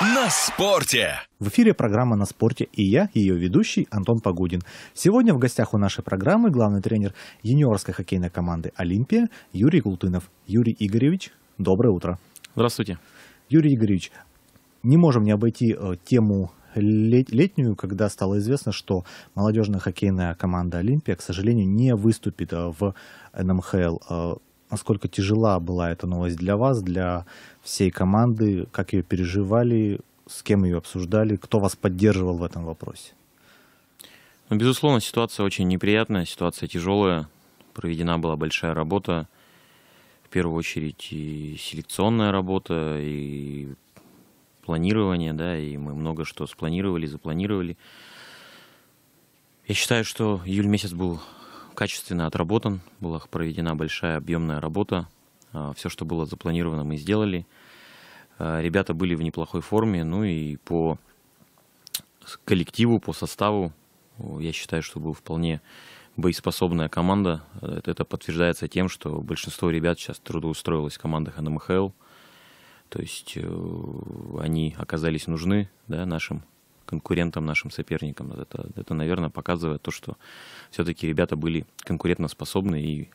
на спорте. В эфире программа «На спорте» и я, ее ведущий Антон Погудин. Сегодня в гостях у нашей программы главный тренер юниорской хоккейной команды «Олимпия» Юрий Култынов. Юрий Игоревич, доброе утро. Здравствуйте. Юрий Игоревич, не можем не обойти э, тему лет, летнюю, когда стало известно, что молодежная хоккейная команда «Олимпия», к сожалению, не выступит э, в НМХЛ. Э, насколько тяжела была эта новость для вас, для всей команды, как ее переживали, с кем ее обсуждали, кто вас поддерживал в этом вопросе? Ну, безусловно, ситуация очень неприятная, ситуация тяжелая. Проведена была большая работа. В первую очередь и селекционная работа, и планирование, да, и мы много что спланировали, запланировали. Я считаю, что июль месяц был качественно отработан, была проведена большая объемная работа, а, все, что было запланировано, мы сделали. А, ребята были в неплохой форме, ну и по коллективу, по составу, я считаю, что была вполне боеспособная команда. Э, это подтверждается тем, что большинство ребят сейчас трудоустроилось в командах НМХЛ. То есть э, они оказались нужны да, нашим конкурентам, нашим соперникам. Это, это, наверное, показывает то, что все-таки ребята были конкурентоспособны и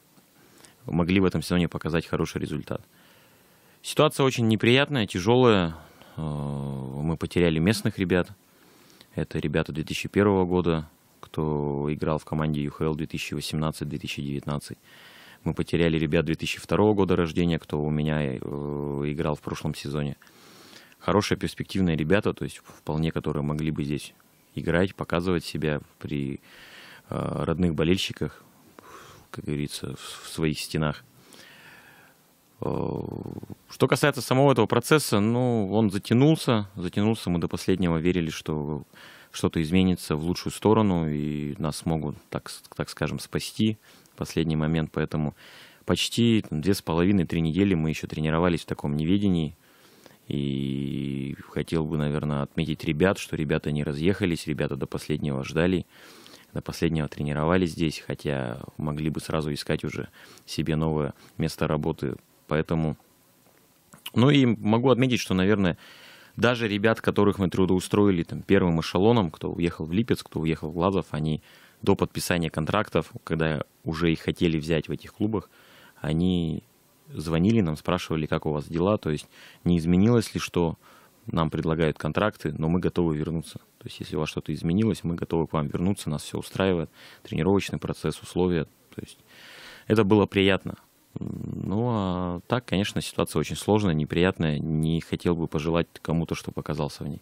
могли в этом сезоне показать хороший результат. Ситуация очень неприятная, тяжелая. Э, мы потеряли местных ребят. Это ребята 2001 года, кто играл в команде UHL 2018-2019. Мы потеряли ребят 2002 года рождения, кто у меня э, играл в прошлом сезоне. Хорошие перспективные ребята, то есть вполне которые могли бы здесь играть, показывать себя при э, родных болельщиках, как говорится, в своих стенах. Э, что касается самого этого процесса, ну, он затянулся, затянулся, мы до последнего верили, что что-то изменится в лучшую сторону, и нас могут, так, так скажем, спасти последний момент, поэтому почти две с половиной, три недели мы еще тренировались в таком неведении. И хотел бы, наверное, отметить ребят, что ребята не разъехались, ребята до последнего ждали, до последнего тренировались здесь, хотя могли бы сразу искать уже себе новое место работы. Поэтому, ну и могу отметить, что, наверное, даже ребят, которых мы трудоустроили там, первым эшелоном, кто уехал в Липецк, кто уехал в Глазов, они до подписания контрактов, когда уже их хотели взять в этих клубах, они звонили нам, спрашивали, как у вас дела, то есть не изменилось ли что, нам предлагают контракты, но мы готовы вернуться. То есть если у вас что-то изменилось, мы готовы к вам вернуться, нас все устраивает, тренировочный процесс, условия, то есть это было приятно. Ну, а так, конечно, ситуация очень сложная, неприятная, не хотел бы пожелать кому-то, чтобы оказался в ней.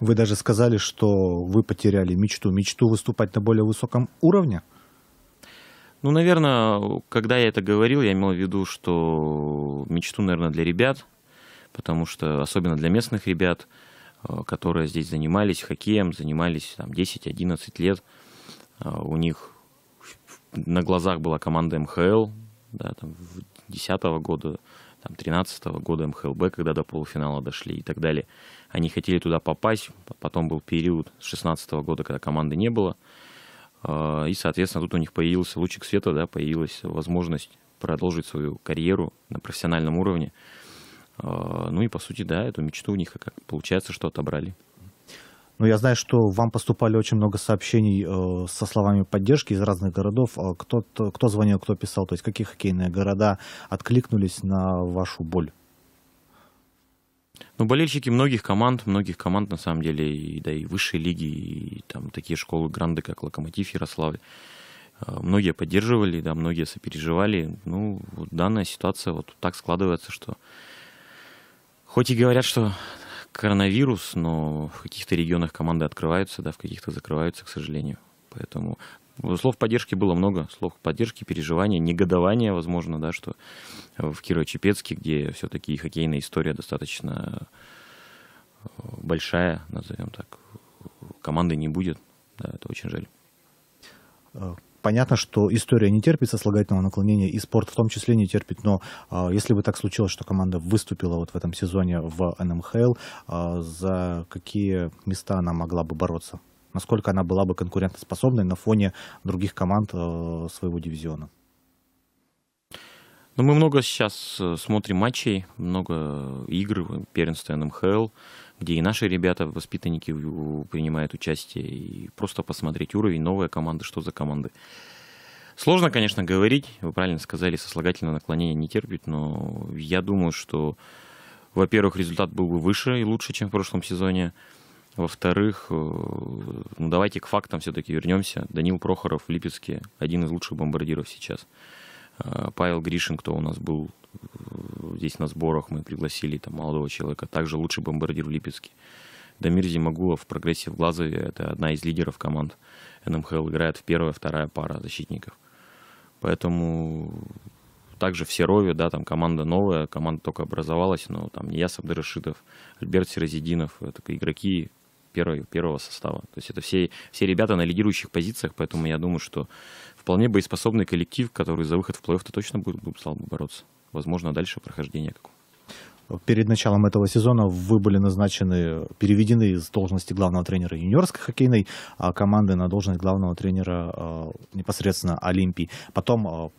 Вы даже сказали, что вы потеряли мечту, мечту выступать на более высоком уровне? Ну, наверное, когда я это говорил, я имел в виду, что мечту, наверное, для ребят, потому что, особенно для местных ребят, э, которые здесь занимались хоккеем, занимались там 10-11 лет, э, у них на глазах была команда МХЛ, да, там, 2010 года, там, 13 года МХЛБ, когда до полуфинала дошли и так далее. Они хотели туда попасть, потом был период с 16 года, когда команды не было – Э, и, соответственно, тут у них появился лучик света, да, появилась возможность продолжить свою карьеру на профессиональном уровне. Э, ну и, по сути, да, эту мечту у них, как получается, что отобрали. Ну, я знаю, что вам поступали очень много сообщений э, со словами поддержки из разных городов. Э, кто, кто звонил, кто писал, то есть какие хоккейные города откликнулись на вашу боль? Ну, болельщики многих команд, многих команд, на самом деле, и, да и высшей лиги, и там такие школы гранды, как Локомотив Ярославль, э, многие поддерживали, да, многие сопереживали. Ну, вот данная ситуация вот так складывается, что хоть и говорят, что коронавирус, но в каких-то регионах команды открываются, да, в каких-то закрываются, к сожалению. Поэтому Слов поддержки было много, слов поддержки, переживания, негодования, возможно, да, что в Кирово-Чепецке, где все-таки хоккейная история достаточно э, большая, назовем так, команды не будет. Да, это очень жаль. Э, понятно, что история не терпит сослагательного наклонения, и спорт в том числе не терпит, но э, если бы так случилось, что команда выступила вот в этом сезоне в НМХЛ, эм э, за какие места она могла бы бороться? насколько она была бы конкурентоспособной на фоне других команд э, своего дивизиона. Ну, мы много сейчас э, смотрим матчей, много игр, первенства НМХЛ, эм где и наши ребята, воспитанники принимают участие, и просто посмотреть уровень, новые команды, что за команды. Сложно, конечно, говорить, вы правильно сказали, сослагательное наклонение не терпит, но я думаю, что, во-первых, результат был бы выше и лучше, чем в прошлом сезоне. Во-вторых, э, ну давайте к фактам все-таки вернемся. Данил Прохоров в Липецке один из лучших бомбардиров сейчас. Э, Павел Гришин, кто у нас был э, здесь на сборах, мы пригласили там молодого человека, также лучший бомбардир в Липецке. Дамир Зимагулов в прогрессе в Глазове, это одна из лидеров команд НМХЛ, играет в первая, вторая пара защитников. Поэтому также в Серове, да, там команда новая, команда только образовалась, но там Яс Абдрашитов, Альберт Сирозидинов, это игроки, первой, первого состава. То есть это все, все ребята на лидирующих позициях, поэтому я думаю, что вполне боеспособный коллектив, который за выход в плей-офф то точно будет, будет стал бы бороться. Возможно, дальше прохождение какого Перед началом этого сезона вы были назначены, переведены с должности главного тренера юниорской хоккейной а, команды на должность главного тренера а, непосредственно Олимпии. Потом а,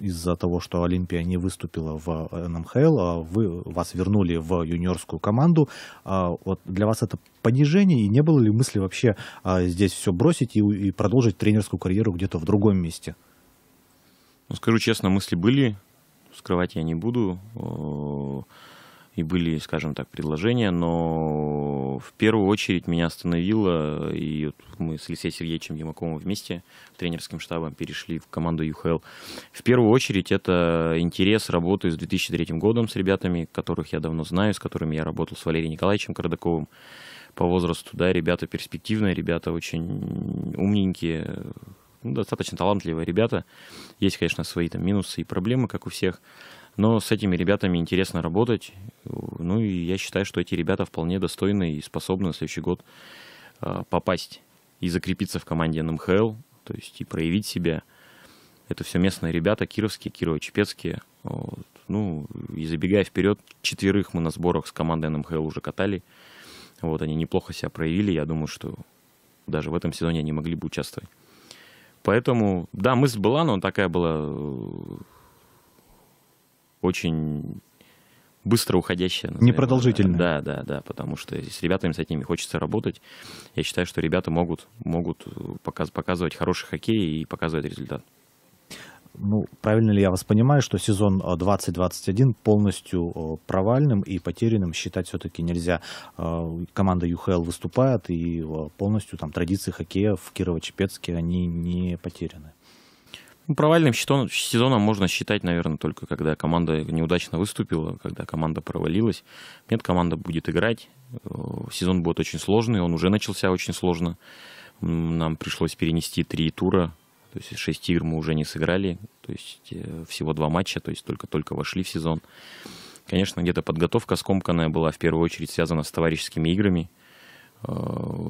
из-за того, что Олимпия не выступила в э, НМХЛ, эм а вы, вас вернули в юниорскую команду. А, вот для вас это понижение, и не было ли мысли вообще а, здесь все бросить и, и продолжить тренерскую карьеру где-то в другом месте? Ну, скажу честно, мысли были, скрывать я не буду, и были, скажем так, предложения, но в первую очередь меня остановило, и вот мы с Алексеем Сергеевичем Ямаковым вместе тренерским штабом перешли в команду ЮХЛ. В первую очередь это интерес работы с 2003 годом с ребятами, которых я давно знаю, с которыми я работал, с Валерием Николаевичем Кардаковым по возрасту. Да, ребята перспективные, ребята очень умненькие, ну, достаточно талантливые ребята. Есть, конечно, свои там минусы и проблемы, как у всех. Но с этими ребятами интересно работать. Ну и я считаю, что эти ребята вполне достойны и способны в следующий год а, попасть и закрепиться в команде НМХЛ, то есть и проявить себя. Это все местные ребята, кировские, кирово-чепецкие. Вот. Ну, и забегая вперед, четверых мы на сборах с командой НМХЛ уже катали. Вот, они неплохо себя проявили. Я думаю, что даже в этом сезоне они могли бы участвовать. Поэтому, да, мысль была, но такая была э, очень быстро уходящая. Наверное. Непродолжительная. Да, да, да, потому что с ребятами с этими хочется работать. Я считаю, что ребята могут, могут э, показ, показывать хороший хоккей и показывать результат. Ну, правильно ли я вас понимаю, что сезон 2021 э, полностью э, провальным и потерянным считать все-таки нельзя. Команда ЮХЛ выступает, и полностью там традиции хоккея в Кирово-Чепецке, они не потеряны. Ну, провальным счетом, сезоном можно считать, наверное, только когда команда неудачно выступила, когда команда провалилась. Нет, команда будет играть. Э, сезон будет очень сложный, он уже начался очень сложно. Нам пришлось перенести три тура, то есть шесть игр мы уже не сыграли, то есть э, всего два матча, то есть только-только вошли в сезон. Конечно, где-то подготовка скомканная была в первую очередь связана с товарищескими играми – Э,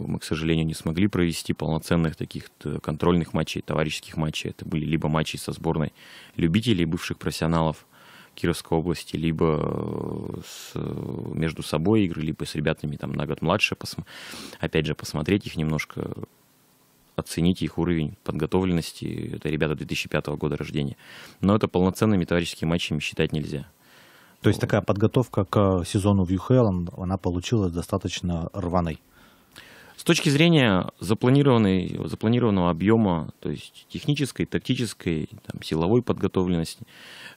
мы, к сожалению, не смогли провести полноценных таких контрольных матчей, товарищеских матчей. Это были либо матчи со сборной любителей, бывших профессионалов Кировской области, либо э, с, между собой игры, либо с ребятами там на год младше. Пос, опять же, посмотреть их немножко, оценить их уровень подготовленности. Это ребята 2005 года рождения. Но это полноценными товарищескими матчами считать нельзя. То есть такая подготовка к э, сезону в UHL, она получилась достаточно рваной? точки зрения запланированной, запланированного объема, то есть технической, тактической, там, силовой подготовленности,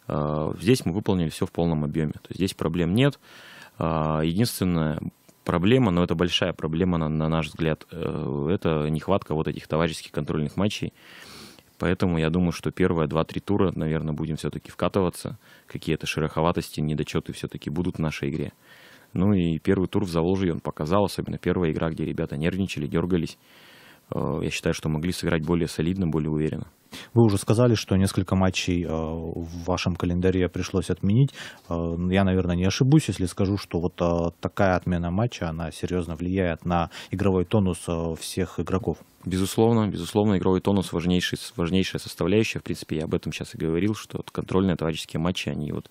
э, здесь мы выполнили все в полном объеме. То есть здесь проблем нет. Э, единственное, проблема, но это большая проблема, на, на наш взгляд. Э, это нехватка вот этих товарищеских контрольных матчей. Поэтому я думаю, что первые два-три тура, наверное, будем все-таки вкатываться. Какие-то шероховатости, недочеты все-таки будут в нашей игре. Ну и первый тур в Заволжье он показал, особенно первая игра, где ребята нервничали, дергались. Э, я считаю, что могли сыграть более солидно, более уверенно. Вы уже сказали, что несколько матчей э, в вашем календаре пришлось отменить. Э, я, наверное, не ошибусь, если скажу, что вот такая отмена матча, она серьезно влияет на игровой тонус всех игроков. Безусловно, безусловно, игровой тонус важнейший, важнейшая составляющая. В принципе, я об этом сейчас и говорил, что контрольные товарищеские матчи, они вот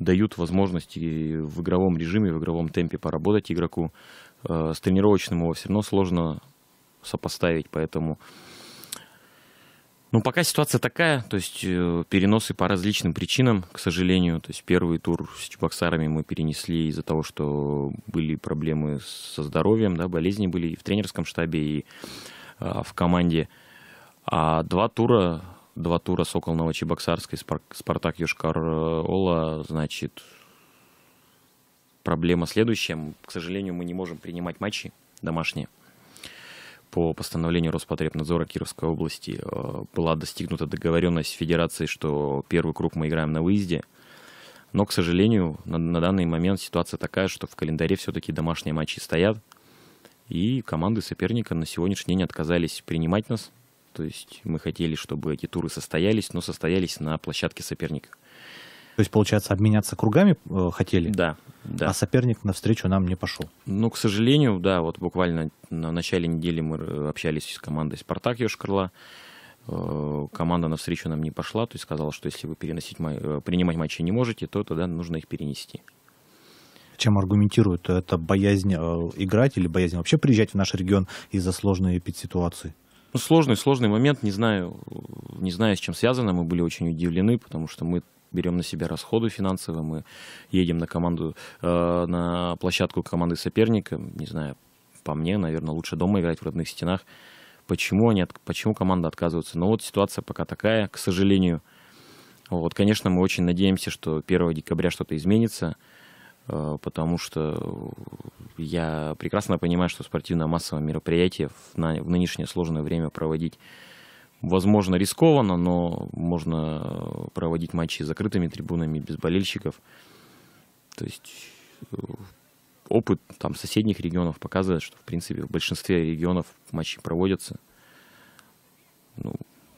дают возможности в игровом режиме, в игровом темпе поработать игроку. Э, с тренировочным его все равно сложно сопоставить, поэтому... Ну, пока ситуация такая, то есть э, переносы по различным причинам, к сожалению. То есть первый тур с Чебоксарами мы перенесли из-за того, что были проблемы со здоровьем, да, болезни были и в тренерском штабе, и э, в команде. А два тура два тура «Сокол» Новочебоксарской, «Спартак» Йошкар-Ола, э, значит, проблема следующая. К сожалению, мы не можем принимать матчи домашние. По постановлению Роспотребнадзора Кировской области э, была достигнута договоренность с Федерацией, что первый круг мы играем на выезде. Но, к сожалению, на, на данный момент ситуация такая, что в календаре все-таки домашние матчи стоят. И команды соперника на сегодняшний день отказались принимать нас то есть мы хотели, чтобы эти туры состоялись, но состоялись на площадке соперника. То есть, получается, обменяться кругами э, хотели? Да, да. А соперник навстречу нам не пошел? Ну, к сожалению, да. Вот буквально на начале недели мы э, общались с командой «Спартак» Йошкарла. Э, команда навстречу нам не пошла, то есть сказала, что если вы переносить, принимать матчи не можете, то тогда нужно их перенести чем аргументируют? Это боязнь играть или боязнь вообще приезжать в наш регион из-за сложной эпидситуации? ситуации ну, сложный, сложный момент, не знаю, не знаю, с чем связано. Мы были очень удивлены, потому что мы берем на себя расходы финансовые, мы едем на команду, э, на площадку команды соперника, не знаю, по мне, наверное, лучше дома играть в родных стенах. Почему они, почему команда отказывается? Но вот ситуация пока такая, к сожалению. Вот, конечно, мы очень надеемся, что 1 декабря что-то изменится. Э, потому что я прекрасно понимаю, что спортивно-массовое мероприятие в, нынешнее сложное время проводить возможно рискованно, но можно проводить матчи с закрытыми трибунами, без болельщиков. То есть э, опыт там, соседних регионов показывает, что в принципе в большинстве регионов матчи проводятся. Ну,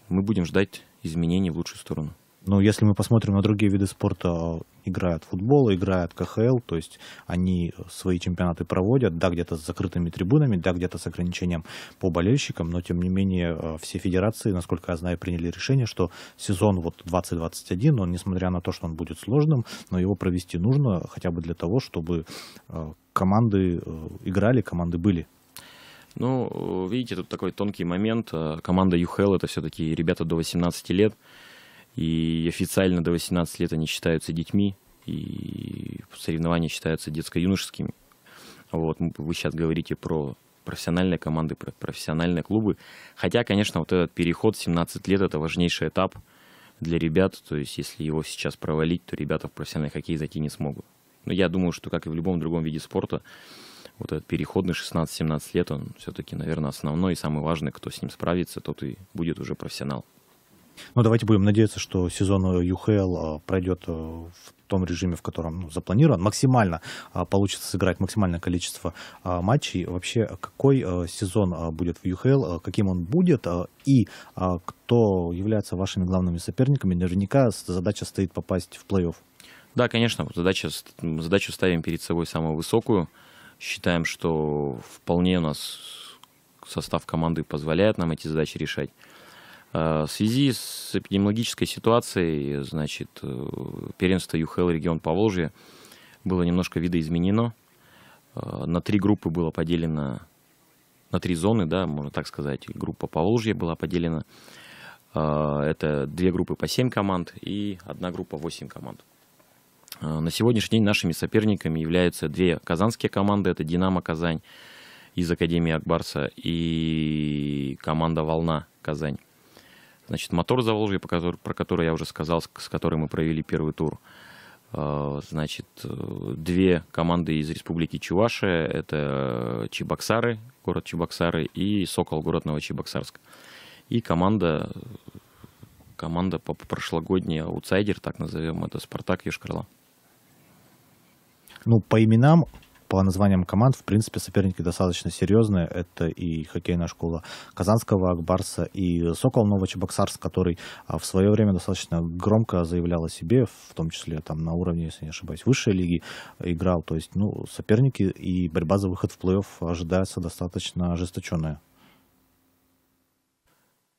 мы будем ждать изменений в лучшую сторону. Ну, если мы посмотрим на другие виды спорта, играют футбол, играют КХЛ, то есть они свои чемпионаты проводят, да, где-то с закрытыми трибунами, да, где-то с ограничением по болельщикам, но тем не менее э, все федерации, насколько я знаю, приняли решение, что сезон вот 2021, он, несмотря на то, что он будет сложным, но его провести нужно хотя бы для того, чтобы э, команды э, играли, команды были. Ну, видите, тут такой тонкий момент. Команда UHL это все-таки ребята до 18 лет. И официально до 18 лет они считаются детьми, и соревнования считаются детско-юношескими. Вот, вы сейчас говорите про профессиональные команды, про профессиональные клубы. Хотя, конечно, вот этот переход 17 лет – это важнейший этап для ребят. То есть, если его сейчас провалить, то ребята в профессиональный хоккей зайти не смогут. Но я думаю, что, как и в любом другом виде спорта, вот этот переходный 16-17 лет, он все-таки, наверное, основной и самый важный, кто с ним справится, тот и будет уже профессионал. Ну, давайте будем надеяться, что сезон UHL э, э, пройдет э, в том режиме, в котором ну, запланирован. Максимально получится сыграть максимальное количество матчей. Вообще, какой сезон будет в UHL, каким он будет и кто является вашими главными соперниками? Наверняка задача стоит попасть в плей-офф. Да, конечно, задача, задачу ставим перед собой самую высокую. Считаем, что вполне у нас состав команды позволяет нам эти задачи решать. А, в связи с эпидемиологической ситуацией, значит, э, первенство ЮХЛ регион Поволжья было немножко видоизменено. А, на три группы было поделено, на три зоны, да, можно так сказать, группа Поволжья была поделена. А, это две группы по семь команд и одна группа восемь команд. На сегодняшний день нашими соперниками являются две казанские команды. Это «Динамо Казань» из Академии Акбарса и команда «Волна Казань». Значит, мотор Заволжья, про который, про который я уже сказал, с которой мы провели первый тур. Э, значит, две команды из республики Чувашия. Это Чебоксары, город Чебоксары, и Сокол, город Новочебоксарск. И команда, команда по прошлогодняя аутсайдер, так назовем это, Спартак Юшкарла. Ну, по именам по названиям команд, в принципе, соперники достаточно серьезные. Это и хоккейная школа Казанского Акбарса, и Сокол Новочебоксарск, который а, в свое время достаточно громко заявлял о себе, в том числе там на уровне, если не ошибаюсь, высшей лиги э, играл. То есть, ну, соперники и борьба за выход в плей-офф ожидается достаточно ожесточенная.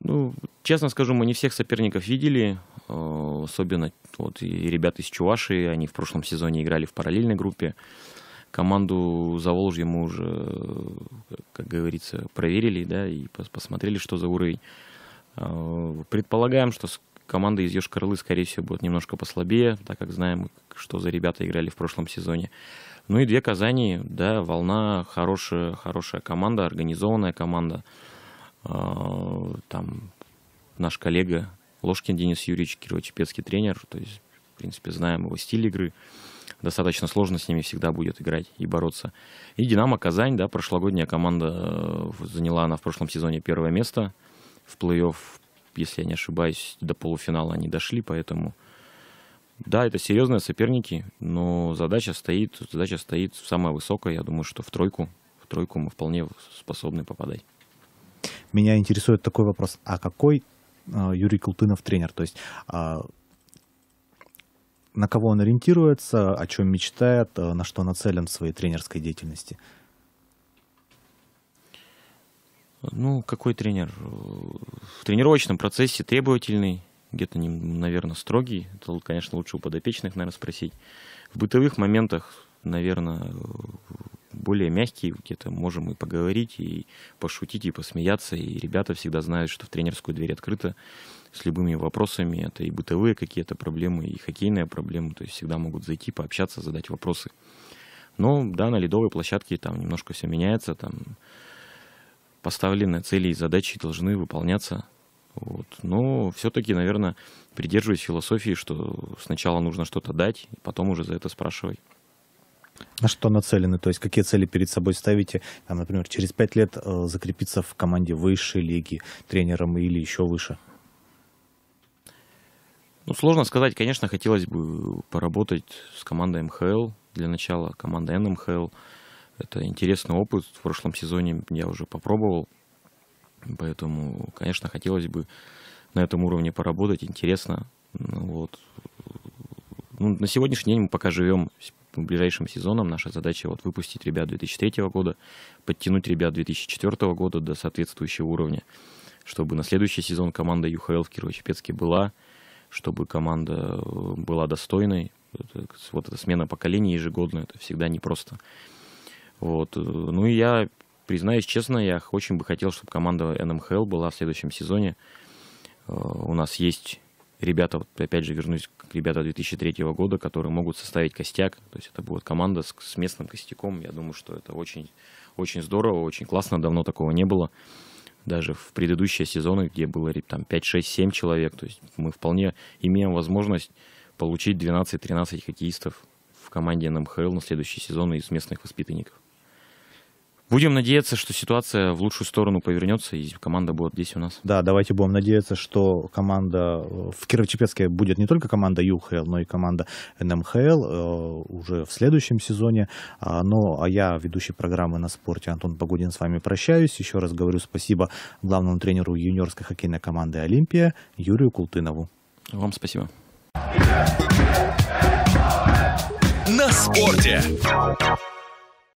Ну, честно скажу, мы не всех соперников видели, э, особенно вот и ребята из Чувашии, они в прошлом сезоне играли в параллельной группе команду Заволжья мы уже, э, как говорится, проверили, да, и посмотрели, что за уровень. А, предполагаем, что команда из Йошкарлы, скорее всего, будет немножко послабее, так как знаем, что за ребята играли в прошлом сезоне. Ну и две Казани, да, волна хорошая, хорошая команда, организованная команда. А, там наш коллега Ложкин Денис Юрьевич, Кирово-Чепецкий тренер, то есть, в принципе, знаем его стиль игры достаточно сложно с ними всегда будет играть и бороться. И «Динамо Казань», да, прошлогодняя команда, э, заняла она в прошлом сезоне первое место в плей-офф, если я не ошибаюсь, до полуфинала они дошли, поэтому... Да, это серьезные соперники, но задача стоит, задача стоит самая высокая. Я думаю, что в тройку, в тройку мы вполне способны попадать. Меня интересует такой вопрос. А какой э, Юрий Култынов тренер? То есть а, на кого он ориентируется, о чем мечтает, э, на что нацелен в своей тренерской деятельности? Ну, какой тренер? Э, в тренировочном процессе требовательный, где-то, наверное, строгий. Это, конечно, лучше у подопечных, наверное, спросить. В бытовых моментах, наверное, э, более мягкие, где-то можем и поговорить, и пошутить, и посмеяться. И ребята всегда знают, что в тренерскую дверь открыта с любыми вопросами. Это и бытовые какие-то проблемы, и хоккейные проблемы. То есть всегда могут зайти, пообщаться, задать вопросы. Но да, на ледовой площадке там немножко все меняется, там поставленные цели и задачи должны выполняться. Вот. Но все-таки, наверное, придерживаясь философии, что сначала нужно что-то дать, потом уже за это спрашивать. На что нацелены? То есть какие цели перед собой ставите? Там, например, через пять лет э, закрепиться в команде высшей лиги тренером или еще выше? Ну, сложно сказать. Конечно, хотелось бы поработать с командой МХЛ. Для начала команда НМХЛ. Это интересный опыт. В прошлом сезоне я уже попробовал. Поэтому, конечно, хотелось бы на этом уровне поработать. Интересно. Ну вот. Ну, на сегодняшний день мы пока живем ну, ближайшим сезоном наша задача вот выпустить ребят 2003 года, подтянуть ребят 2004 года до соответствующего уровня, чтобы на следующий сезон команда ЮХЛ в Кирово-Чепецке была, чтобы команда э, была достойной. Вот эта смена поколений ежегодная, это всегда непросто. Вот. Э, ну и я, признаюсь честно, я очень бы хотел, чтобы команда НМХЛ была в следующем сезоне. Э, у нас есть ребята, вот опять же вернусь к ребятам 2003 года, которые могут составить костяк, то есть это будет команда с, с местным костяком, я думаю, что это очень, очень здорово, очень классно, давно такого не было, даже в предыдущие сезоны, где было там 5, 6, 7 человек, то есть мы вполне имеем возможность получить 12-13 хоккеистов в команде НМХЛ эм на следующий сезон из местных воспитанников. Будем надеяться, что ситуация в лучшую сторону повернется, и команда будет здесь у нас. Да, давайте будем надеяться, что команда э, в Кирово-Чепецке будет не только команда ЮХЛ, но и команда НМХЛ эм э, уже в следующем сезоне. А, но ну, а я, ведущий программы на спорте Антон Погодин, с вами прощаюсь. Еще раз говорю спасибо главному тренеру юниорской хоккейной команды «Олимпия» Юрию Култынову. Вам спасибо. На спорте.